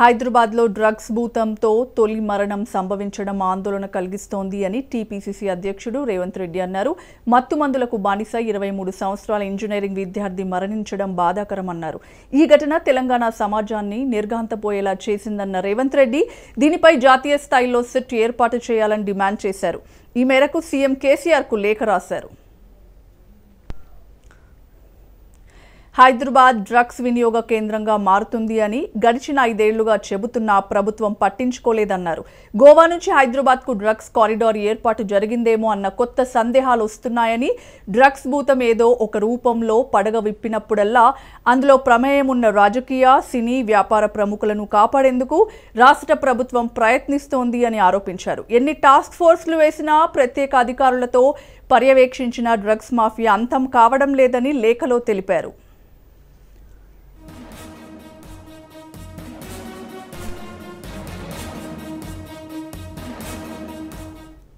హైదరాబాద్లో డ్రగ్స్ భూతంతో తొలి మరణం సంభవించడం ఆందోళన కలిగిస్తోంది అని టీపీసీసీ అధ్యక్షుడు రేవంత్ రెడ్డి అన్నారు మత్తు మందులకు బానిస ఇరవై మూడు సంవత్సరాల ఇంజనీరింగ్ విద్యార్థి మరణించడం బాధాకరమన్నారు ఈ ఘటన తెలంగాణ సమాజాన్ని నిర్ఘాంతపోయేలా చేసిందన్న రేవంత్ రెడ్డి దీనిపై జాతీయ స్థాయిలో సిట్ ఏర్పాటు చేయాలని డిమాండ్ చేశారు ఈ మేరకు సీఎం కేసీఆర్కు లేఖ రాశారు హైదరాబాద్ డ్రగ్స్ వినియోగ కేంద్రంగా మారుతుంది అని గడిచిన ఐదేళ్లుగా చెబుతున్న ప్రభుత్వం పట్టించుకోలేదన్నారు గోవా నుంచి హైదరాబాద్కు డ్రగ్స్ కారిడార్ ఏర్పాటు జరిగిందేమో అన్న కొత్త సందేహాలు వస్తున్నాయని డ్రగ్స్ భూతం ఏదో ఒక రూపంలో పడగ విప్పినప్పుడల్లా అందులో ప్రమేయం ఉన్న రాజకీయ సినీ వ్యాపార ప్రముఖులను కాపాడేందుకు రాష్ట్ర ప్రభుత్వం ప్రయత్నిస్తోంది అని ఆరోపించారు ఎన్ని టాస్క్ ఫోర్స్లు వేసినా ప్రత్యేక అధికారులతో పర్యవేక్షించిన డ్రగ్స్ మాఫియా అంతం కావడం లేదని లేఖలో తెలిపారు